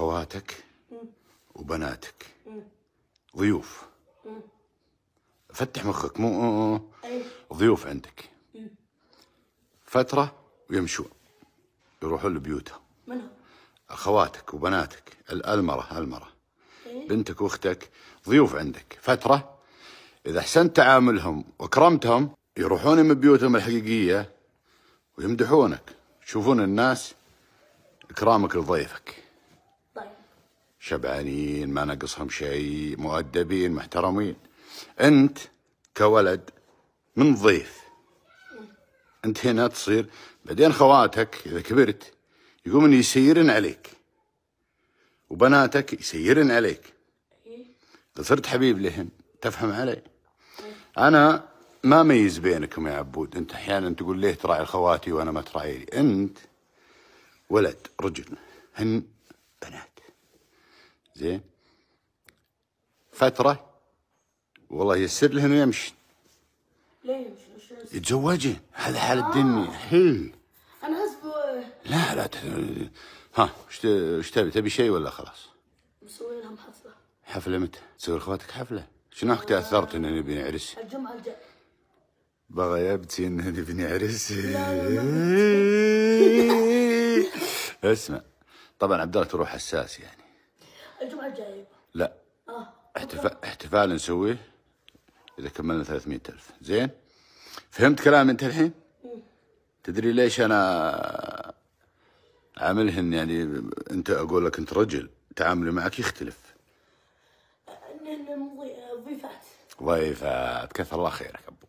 أخواتك وبناتك ضيوف فتح مخك مو إيه. ضيوف عندك فترة ويمشون يروحون لبيوتهم أخواتك وبناتك المرة ألمرة إيه. بنتك واختك ضيوف عندك فترة إذا أحسنت تعاملهم وكرمتهم يروحون من بيوتهم الحقيقية ويمدحونك يشوفون الناس إكرامك لضيفك شبعانين ما نقصهم شيء مؤدبين محترمين انت كولد من ضيف انت هنا تصير بعدين خواتك اذا كبرت يقومون يسيرن عليك وبناتك يسيرن عليك إيه. اذا صرت حبيب لهن تفهم علي إيه. انا ما ميز بينكم يا عبود انت احيانا تقول ليه تراعي خواتي وانا ما تراعي لي انت ولد رجل هن بنات زين فتره والله يسر لهن ويمشي ليه يتزوجن هذا حال آه. الدنيا حل انا حسب لا لا ت... ها ايش تبي تبي شيء ولا خلاص؟ مسوي لهم حفله حفله متى؟ تسوي لاخواتك حفله؟ شنو تاثرت ان نبي نعرس؟ الجمعه الجايه بغى يبكي انه نبي نعرس اسمع طبعا عبد الله تروح حساس يعني الجمعه الجايه لا اه احتفال احتفال نسويه اذا كملنا 300 الف زين فهمت كلام انت الحين تدري ليش انا عاملهن يعني انت اقول لك انت رجل تعاملي معك يختلف أه، ضيفات ضيفات كثر الله خيرك